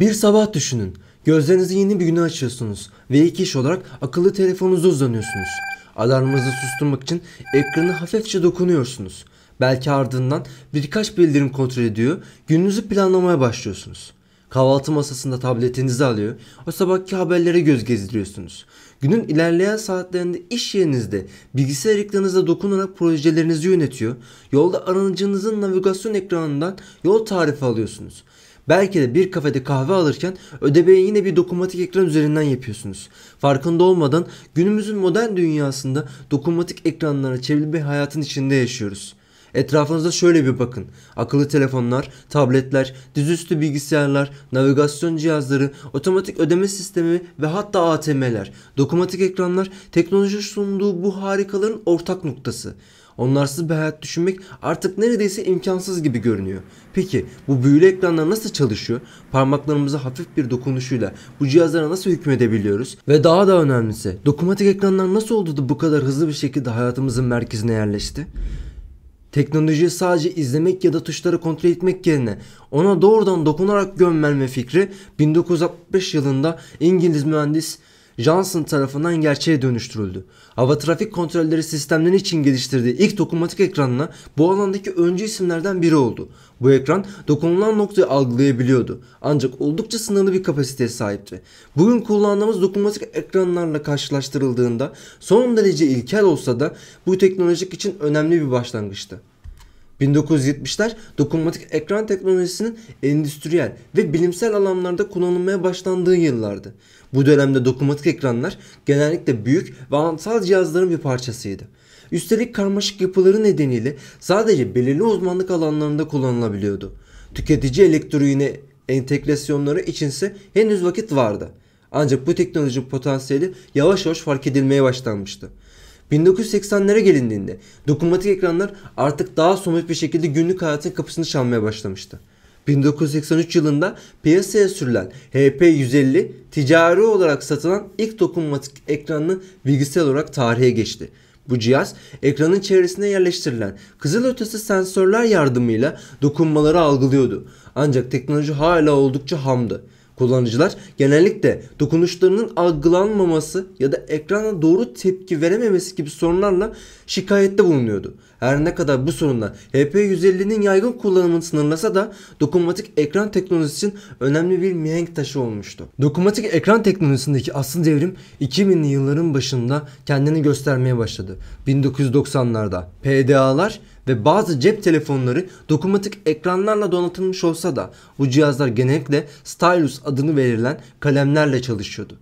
Bir sabah düşünün. Gözlerinizi yeni bir güne açıyorsunuz ve ilk iş olarak akıllı telefonunuzu uzanıyorsunuz. Alarmınızı susturmak için ekranı hafifçe dokunuyorsunuz. Belki ardından birkaç bildirim kontrol ediyor, gününüzü planlamaya başlıyorsunuz. Kahvaltı masasında tabletinizi alıyor, o sabahki haberlere göz gezdiriyorsunuz. Günün ilerleyen saatlerinde iş yerinizde bilgisayar ekranınıza dokunarak projelerinizi yönetiyor, yolda aracınızın navigasyon ekranından yol tarifi alıyorsunuz. Belki de bir kafede kahve alırken ödemeyi yine bir dokunmatik ekran üzerinden yapıyorsunuz. Farkında olmadan günümüzün modern dünyasında dokunmatik ekranlara çevrili bir hayatın içinde yaşıyoruz. Etrafınıza şöyle bir bakın. Akıllı telefonlar, tabletler, dizüstü bilgisayarlar, navigasyon cihazları, otomatik ödeme sistemi ve hatta ATM'ler. Dokunmatik ekranlar teknoloji sunduğu bu harikaların ortak noktası. Onlarsız bir hayat düşünmek artık neredeyse imkansız gibi görünüyor. Peki bu büyülü ekranlar nasıl çalışıyor? Parmaklarımıza hafif bir dokunuşuyla bu cihazlara nasıl hükmedebiliyoruz? Ve daha da önemlisi dokunmatik ekranlar nasıl oldu da bu kadar hızlı bir şekilde hayatımızın merkezine yerleşti? Teknolojiyi sadece izlemek ya da tuşları kontrol etmek yerine ona doğrudan dokunarak gömmelme fikri 1965 yılında İngiliz mühendis Johnson tarafından gerçeğe dönüştürüldü. Hava trafik kontrolleri sistemleri için geliştirdiği ilk dokunmatik ekranla bu alandaki öncü isimlerden biri oldu. Bu ekran dokunulan noktayı algılayabiliyordu ancak oldukça sınırlı bir kapasiteye sahipti. Bugün kullandığımız dokunmatik ekranlarla karşılaştırıldığında son derece ilkel olsa da bu teknolojik için önemli bir başlangıçtı. 1970'ler dokunmatik ekran teknolojisinin endüstriyel ve bilimsel alanlarda kullanılmaya başlandığı yıllardı. Bu dönemde dokunmatik ekranlar genellikle büyük ve anıtsal cihazların bir parçasıydı. Üstelik karmaşık yapıları nedeniyle sadece belirli uzmanlık alanlarında kullanılabiliyordu. Tüketici elektroniğine entegrasyonları içinse henüz vakit vardı. Ancak bu teknoloji potansiyeli yavaş yavaş fark edilmeye başlanmıştı. 1980'lere gelindiğinde dokunmatik ekranlar artık daha somut bir şekilde günlük hayatın kapısını çalmaya başlamıştı. 1983 yılında piyasaya sürülen HP 150 ticari olarak satılan ilk dokunmatik ekranlı bilgisayar olarak tarihe geçti. Bu cihaz ekranın çevresine yerleştirilen kızılötesi sensörler yardımıyla dokunmaları algılıyordu. Ancak teknoloji hala oldukça hamdı. Kullanıcılar genellikle dokunuşlarının algılanmaması ya da ekrana doğru tepki verememesi gibi sorunlarla şikayette bulunuyordu. Her ne kadar bu sorunlar HP150'nin yaygın kullanımını sınırlasa da dokunmatik ekran teknolojisi için önemli bir mihenk taşı olmuştu. Dokunmatik ekran teknolojisindeki asıl devrim 2000'li yılların başında kendini göstermeye başladı. 1990'larda PDA'lar ve bazı cep telefonları dokunmatik ekranlarla donatılmış olsa da bu cihazlar genellikle stylus adını verilen kalemlerle çalışıyordu.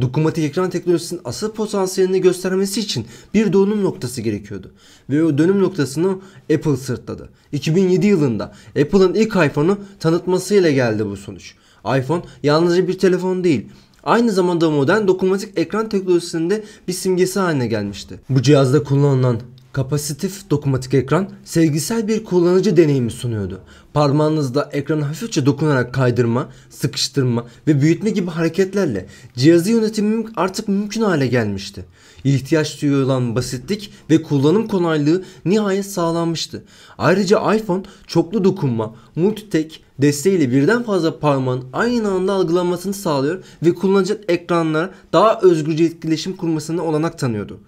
Dokunmatik ekran teknolojisinin asıl potansiyelini göstermesi için bir dönüm noktası gerekiyordu. Ve o dönüm noktasını Apple sırtladı. 2007 yılında Apple'ın ilk iPhone'u tanıtmasıyla geldi bu sonuç. iPhone yalnızca bir telefon değil, aynı zamanda modern dokunmatik ekran teknolojisinde bir simgesi haline gelmişti. Bu cihazda kullanılan Kapasitif dokunmatik ekran sevgisel bir kullanıcı deneyimi sunuyordu. Parmağınızla ekranı hafifçe dokunarak kaydırma, sıkıştırma ve büyütme gibi hareketlerle cihazı yönetimi artık mümkün hale gelmişti. İhtiyaç duyulan basitlik ve kullanım kolaylığı nihayet sağlanmıştı. Ayrıca iPhone çoklu dokunma, multitek desteğiyle birden fazla parmağın aynı anda algılanmasını sağlıyor ve kullanıcı ekranlara daha özgürce etkileşim kurmasına olanak tanıyordu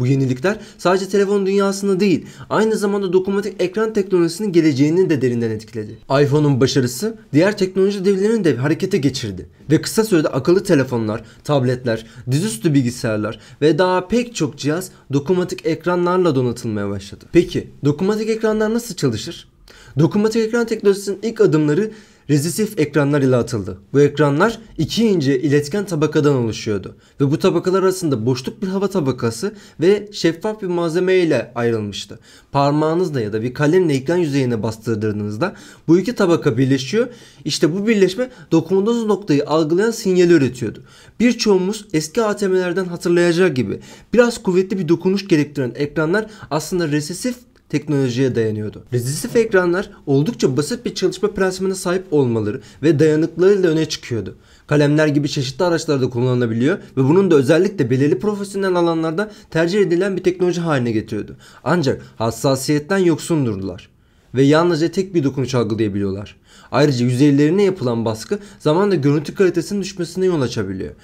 bu yenilikler sadece telefon dünyasını değil aynı zamanda dokunmatik ekran teknolojisinin geleceğini de derinden etkiledi. iPhone'un başarısı diğer teknoloji devlerini de harekete geçirdi ve kısa sürede akıllı telefonlar, tabletler, dizüstü bilgisayarlar ve daha pek çok cihaz dokunmatik ekranlarla donatılmaya başladı. Peki dokunmatik ekranlar nasıl çalışır? Dokunmatik ekran teknolojisinin ilk adımları rezisif ekranlar ile atıldı. Bu ekranlar iki ince iletken tabakadan oluşuyordu ve bu tabakalar arasında boşluk bir hava tabakası ve şeffaf bir malzeme ile ayrılmıştı. Parmağınızla ya da bir kalemle ekran yüzeyine bastırdığınızda bu iki tabaka birleşiyor. İşte bu birleşme dokunduğunuz noktayı algılayan sinyali üretiyordu. Birçoğumuz eski ATM'lerden hatırlayacağı gibi biraz kuvvetli bir dokunuş gerektiren ekranlar aslında resesif teknolojiye dayanıyordu. Rezistif ekranlar oldukça basit bir çalışma prensibine sahip olmaları ve dayanıklılığıyla öne çıkıyordu. Kalemler gibi çeşitli araçlarda kullanılabiliyor ve bunun da özellikle belirli profesyonel alanlarda tercih edilen bir teknoloji haline getiriyordu. Ancak hassasiyetten yoksun ve yalnızca tek bir dokunuş algılayabiliyorlar. Ayrıca yüzeylerine yapılan baskı zamanla görüntü kalitesinin düşmesine yol açabiliyor.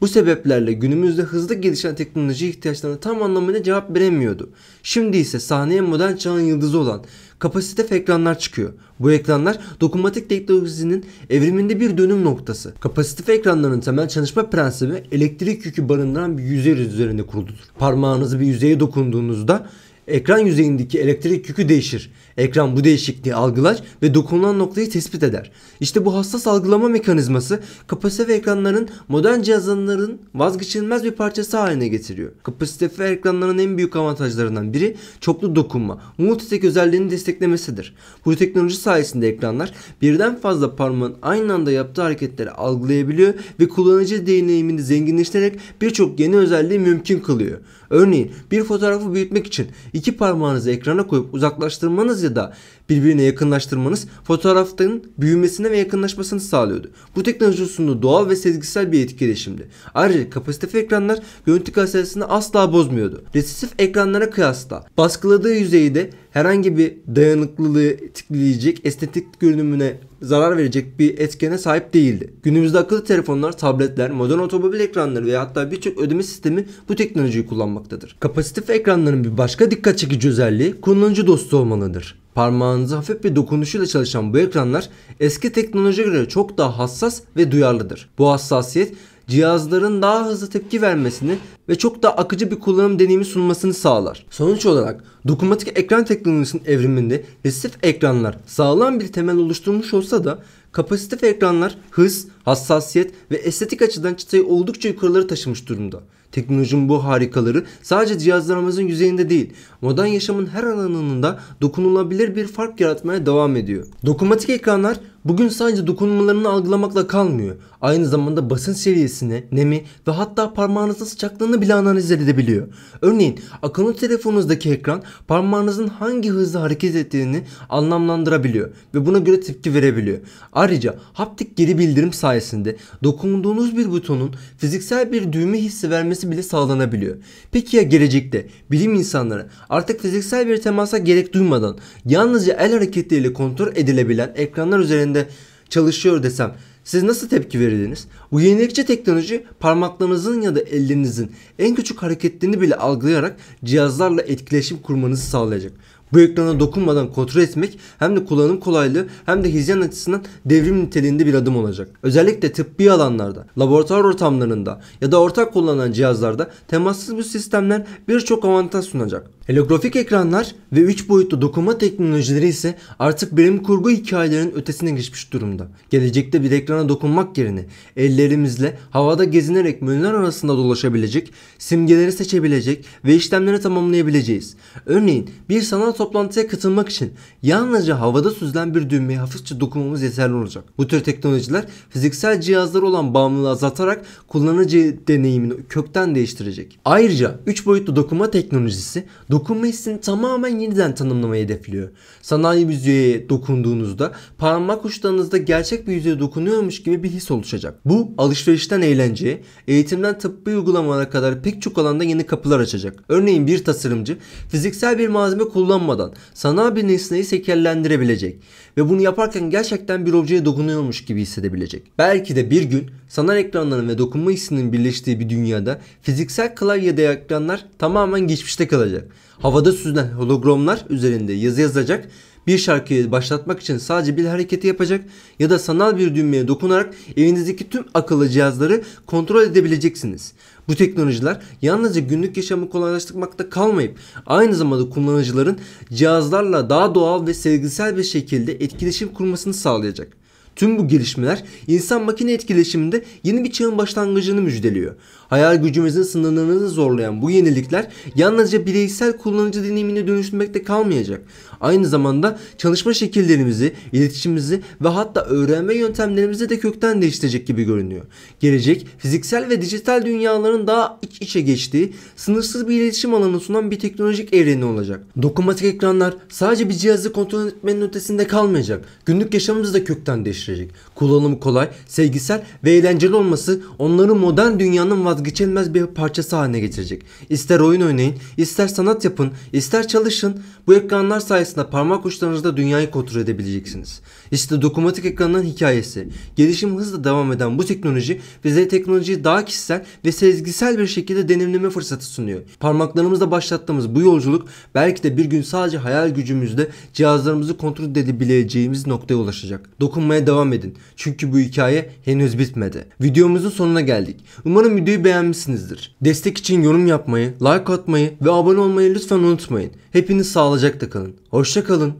Bu sebeplerle günümüzde hızlı gelişen teknoloji ihtiyaçlarına tam anlamıyla cevap veremiyordu. Şimdi ise sahneye modern çağın yıldızı olan kapasitif ekranlar çıkıyor. Bu ekranlar dokunmatik teknolojisinin evriminde bir dönüm noktası. Kapasitif ekranların temel çalışma prensibi elektrik yükü barındıran bir yüzey üzerinde kuruludur. Parmağınızı bir yüzeye dokunduğunuzda ekran yüzeyindeki elektrik yükü değişir Ekran bu değişikliği algılar ve dokunulan noktayı tespit eder. İşte bu hassas algılama mekanizması kapasitif ekranların modern cihazların vazgeçilmez bir parçası haline getiriyor. Kapasitif ekranların en büyük avantajlarından biri çoklu dokunma, multitek özelliğini desteklemesidir. Bu teknoloji sayesinde ekranlar birden fazla parmağın aynı anda yaptığı hareketleri algılayabiliyor ve kullanıcı deneyimini zenginleştirerek birçok yeni özelliği mümkün kılıyor. Örneğin bir fotoğrafı büyütmek için iki parmağınızı ekrana koyup uzaklaştırmanız ya da birbirine yakınlaştırmanız fotoğrafların büyümesine ve yakınlaşmasını sağlıyordu. Bu teknoloji sunduğu doğal ve sezgisel bir etkileşimdi. Ayrıca kapasitif ekranlar görüntü kalitesini asla bozmuyordu. Resisif ekranlara kıyasla baskıladığı yüzeyde herhangi bir dayanıklılığı tıklayacak, estetik görünümüne zarar verecek bir etkene sahip değildi. Günümüzde akıllı telefonlar, tabletler, modern otomobil ekranları ve hatta birçok ödeme sistemi bu teknolojiyi kullanmaktadır. Kapasitif ekranların bir başka dikkat çekici özelliği kullanıcı dostu olmalıdır. Parmağınızı hafif bir dokunuşuyla çalışan bu ekranlar eski teknolojiye göre çok daha hassas ve duyarlıdır. Bu hassasiyet cihazların daha hızlı tepki vermesini ve çok daha akıcı bir kullanım deneyimi sunmasını sağlar. Sonuç olarak dokunmatik ekran teknolojisinin evriminde resif ekranlar sağlam bir temel oluşturmuş olsa da kapasitif ekranlar hız, hassasiyet ve estetik açıdan çıtayı oldukça yukarılara taşımış durumda. Teknolojinin bu harikaları sadece cihazlarımızın yüzeyinde değil, modern yaşamın her alanında dokunulabilir bir fark yaratmaya devam ediyor. Dokunmatik ekranlar Bugün sadece dokunmalarını algılamakla kalmıyor. Aynı zamanda basın seviyesini, nemi ve hatta parmağınızın sıcaklığını bile analiz edebiliyor. Örneğin akıllı telefonunuzdaki ekran parmağınızın hangi hızla hareket ettiğini anlamlandırabiliyor ve buna göre tepki verebiliyor. Ayrıca haptik geri bildirim sayesinde dokunduğunuz bir butonun fiziksel bir düğme hissi vermesi bile sağlanabiliyor. Peki ya gelecekte bilim insanları artık fiziksel bir temasa gerek duymadan yalnızca el hareketleriyle kontrol edilebilen ekranlar üzerinde üzerinde çalışıyor desem siz nasıl tepki verirdiniz? Bu yenilikçi teknoloji parmaklarınızın ya da elinizin en küçük hareketlerini bile algılayarak cihazlarla etkileşim kurmanızı sağlayacak. Bu ekrana dokunmadan kontrol etmek hem de kullanım kolaylığı hem de hijyen açısından devrim niteliğinde bir adım olacak. Özellikle tıbbi alanlarda, laboratuvar ortamlarında ya da ortak kullanılan cihazlarda temassız bu sistemler birçok avantaj sunacak. Holografik ekranlar ve 3 boyutlu dokunma teknolojileri ise artık bilim kurgu hikayelerinin ötesine geçmiş durumda. Gelecekte bir ekrana dokunmak yerine ellerimizle havada gezinerek menüler arasında dolaşabilecek, simgeleri seçebilecek ve işlemleri tamamlayabileceğiz. Örneğin bir sanal toplantıya katılmak için yalnızca havada süzülen bir düğmeye hafifçe dokunmamız yeterli olacak. Bu tür teknolojiler fiziksel cihazlar olan bağımlılığı azaltarak kullanıcı deneyimini kökten değiştirecek. Ayrıca 3 boyutlu dokunma teknolojisi dokunma hissini tamamen yeniden tanımlamayı hedefliyor. Sanayi yüzeye dokunduğunuzda parmak uçlarınızda gerçek bir yüzeye dokunuyormuş gibi bir his oluşacak. Bu alışverişten eğlenceye, eğitimden tıbbi uygulamalara kadar pek çok alanda yeni kapılar açacak. Örneğin bir tasarımcı fiziksel bir malzeme kullanmadan sanal bir nesneyi şekillendirebilecek ve bunu yaparken gerçekten bir objeye dokunuyormuş gibi hissedebilecek. Belki de bir gün sanal ekranların ve dokunma hissinin birleştiği bir dünyada fiziksel klavye ekranlar tamamen geçmişte kalacak. Havada süzülen hologramlar üzerinde yazı yazacak, bir şarkıyı başlatmak için sadece bir hareketi yapacak ya da sanal bir düğmeye dokunarak evinizdeki tüm akıllı cihazları kontrol edebileceksiniz. Bu teknolojiler yalnızca günlük yaşamı kolaylaştırmakta kalmayıp aynı zamanda kullanıcıların cihazlarla daha doğal ve sevgisel bir şekilde etkileşim kurmasını sağlayacak. Tüm bu gelişmeler insan makine etkileşiminde yeni bir çağın başlangıcını müjdeliyor hayal gücümüzün sınırlarını zorlayan bu yenilikler yalnızca bireysel kullanıcı deneyimini dönüştürmekte kalmayacak. Aynı zamanda çalışma şekillerimizi, iletişimimizi ve hatta öğrenme yöntemlerimizi de kökten değiştirecek gibi görünüyor. Gelecek, fiziksel ve dijital dünyaların daha iç içe geçtiği, sınırsız bir iletişim alanı sunan bir teknolojik evreni olacak. Dokunmatik ekranlar sadece bir cihazı kontrol etmenin ötesinde kalmayacak. Günlük yaşamımızı da kökten değiştirecek. Kullanımı kolay, sevgisel ve eğlenceli olması onların modern dünyanın vaz vazgeçilmez bir parçası haline getirecek. İster oyun oynayın, ister sanat yapın, ister çalışın. Bu ekranlar sayesinde parmak uçlarınızda dünyayı kontrol edebileceksiniz. İşte dokunmatik ekranların hikayesi. Gelişim hızla devam eden bu teknoloji bize teknolojiyi daha kişisel ve sezgisel bir şekilde deneyimleme fırsatı sunuyor. Parmaklarımızla başlattığımız bu yolculuk belki de bir gün sadece hayal gücümüzle cihazlarımızı kontrol edebileceğimiz noktaya ulaşacak. Dokunmaya devam edin. Çünkü bu hikaye henüz bitmedi. Videomuzun sonuna geldik. Umarım videoyu beğenmişsinizdir. Destek için yorum yapmayı, like atmayı ve abone olmayı lütfen unutmayın. Hepiniz sağlıcakla kalın. Hoşça kalın.